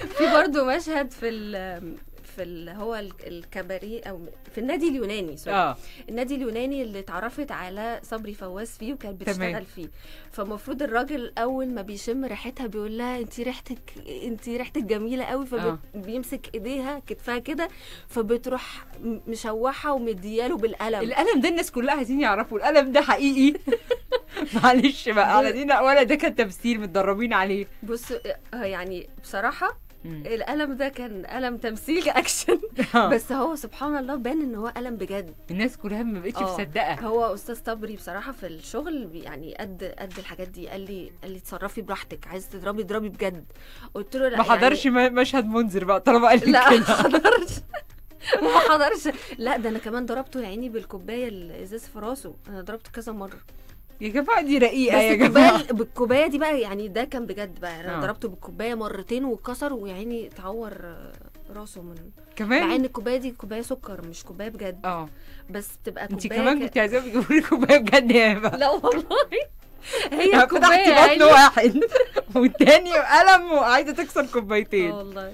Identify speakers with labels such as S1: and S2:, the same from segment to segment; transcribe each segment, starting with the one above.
S1: في برضو مشهد في ال في اللي هو الكباريه او في النادي اليوناني سوري آه. النادي اليوناني اللي اتعرفت على صبري فواز فيه وكانت بتشتغل فيه فالمفروض الراجل اول ما بيشم ريحتها بيقول لها انت ريحتك انت ريحتك جميله قوي فبيمسك آه. ايديها كتفها كده فبتروح مشوحه
S2: ومدياله بالقلم القلم ده الناس كلها عايزين يعرفوا القلم ده حقيقي معلش بقى على دي ولا ده كان تمثيل متدربين عليه بص آه، يعني بصراحه
S1: الالم ده كان الم تمثيل اكشن آه. بس هو سبحان الله بان ان هو الم
S2: بجد الناس كلها ما بقتش آه. مصدقه
S1: هو استاذ صبري بصراحه في الشغل يعني قد قد الحاجات دي قال لي قال لي اتصرفي براحتك عايز تضربي اضربي بجد قلت له لا ما حضرش
S2: يعني مشهد منذر بقى طالما قال لي لا ما حضرش
S1: ما حضرش لا ده انا كمان ضربته يا عيني بالكوبايه الازاز في راسه انا ضربته كذا مره يا جماعه دي رقيقه يا جماعه بالكوبايه دي بقى يعني ده كان بجد بقى انا آه. ضربته بالكوبايه مرتين واتكسر ويعني اتعور راسه من كمان مع ان الكوبايه دي كوبايه سكر مش كوبايه بجد
S2: اه بس بتبقى كوبايه انت كمان كنت عايزاهم يجيبوا لي كوبايه بجد يا بقى لا والله هي كوبايه فتحتي بطن واحد والتاني قلم وعايزه تكسر كوبايتين اه والله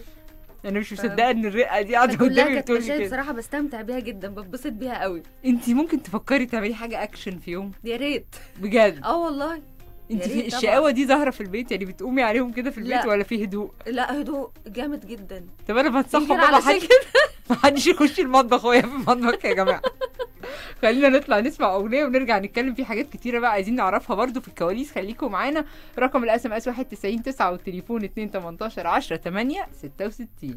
S2: انا مش مصدقه ان الرئه دي قاعده قدامي بتقول كده بصراحه بستمتع بيها جدا بتبسط بيها قوي انت ممكن تفكري تعملي حاجه اكشن في يوم يا ريت بجد اه والله انت في الشقاوه دي ظاهره في البيت يعني بتقومي عليهم كده في البيت لا. ولا في هدوء
S1: لا هدوء جامد جدا
S2: طب انا بتصحى بابا حاجه ما حدش يخش المطبخ وهي في المطبخ يا جماعه خلينا نطلع نسمع اغنيه ونرجع نتكلم في حاجات كتيره بقى عايزين نعرفها برضو في الكواليس خليكم معانا رقم الاس ام اس 19 9 والتليفون 2 18 10 8 66